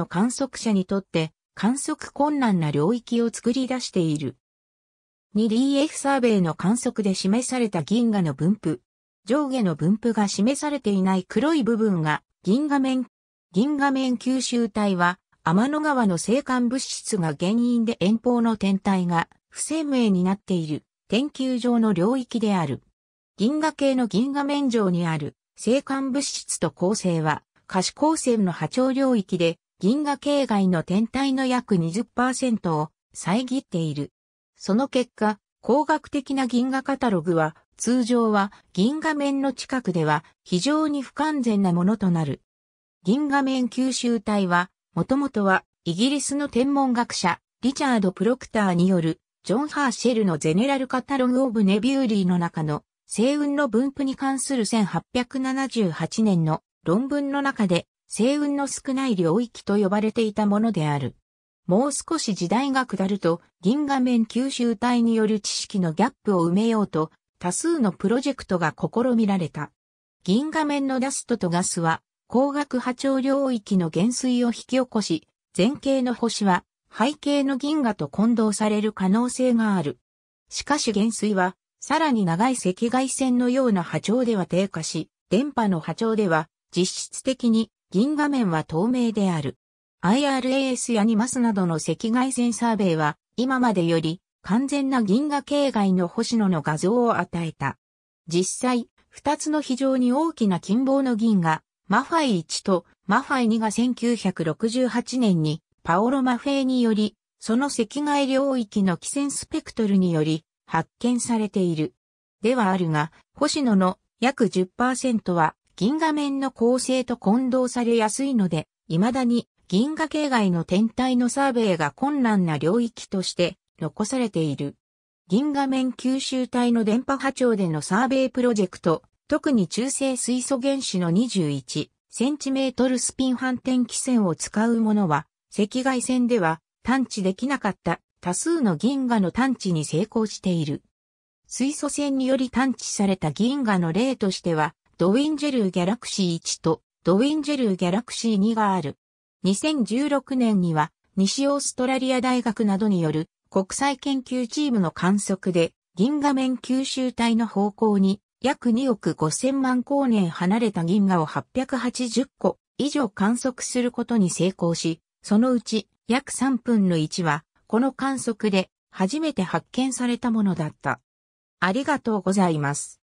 の観測者にとって観測困難な領域を作り出している。2DF サーベイの観測で示された銀河の分布。上下の分布が示されていない黒い部分が銀河面。銀河面吸収体は天の川の生還物質が原因で遠方の天体が不鮮明になっている天球上の領域である。銀河系の銀河面上にある生還物質と構成は可視光線の波長領域で銀河系外の天体の約20%を遮っている。その結果、工学的な銀河カタログは、通常は銀河面の近くでは非常に不完全なものとなる。銀河面吸収体は、もともとはイギリスの天文学者、リチャード・プロクターによる、ジョン・ハーシェルのゼネラルカタログ・オブ・ネビューリーの中の、星雲の分布に関する1878年の論文の中で星雲の少ない領域と呼ばれていたものである。もう少し時代が下ると、銀河面吸収体による知識のギャップを埋めようと、多数のプロジェクトが試みられた。銀河面のダストとガスは、光学波長領域の減衰を引き起こし、前景の星は、背景の銀河と混同される可能性がある。しかし減衰は、さらに長い赤外線のような波長では低下し、電波の波長では、実質的に銀画面は透明である。IRAS やニマスなどの赤外線サーベイは、今までより完全な銀河系外の星野の画像を与えた。実際、二つの非常に大きな金棒の銀河、マファイ1とマファイ2が1968年にパオロ・マフェイにより、その赤外領域の汽線スペクトルにより発見されている。ではあるが、星野の約10%は銀河面の構成と混同されやすいので、未だに銀河系外の天体のサーベイが困難な領域として残されている。銀河面吸収体の電波波長でのサーベイプロジェクト、特に中性水素原子の21センチメートルスピン反転機線を使うものは、赤外線では探知できなかった多数の銀河の探知に成功している。水素線により探知された銀河の例としては、ドウィンジェルーギャラクシー1とドウィンジェルーギャラクシー2がある。2016年には西オーストラリア大学などによる国際研究チームの観測で銀河面吸収体の方向に約2億5000万光年離れた銀河を880個以上観測することに成功し、そのうち約3分の1はこの観測で初めて発見されたものだった。ありがとうございます。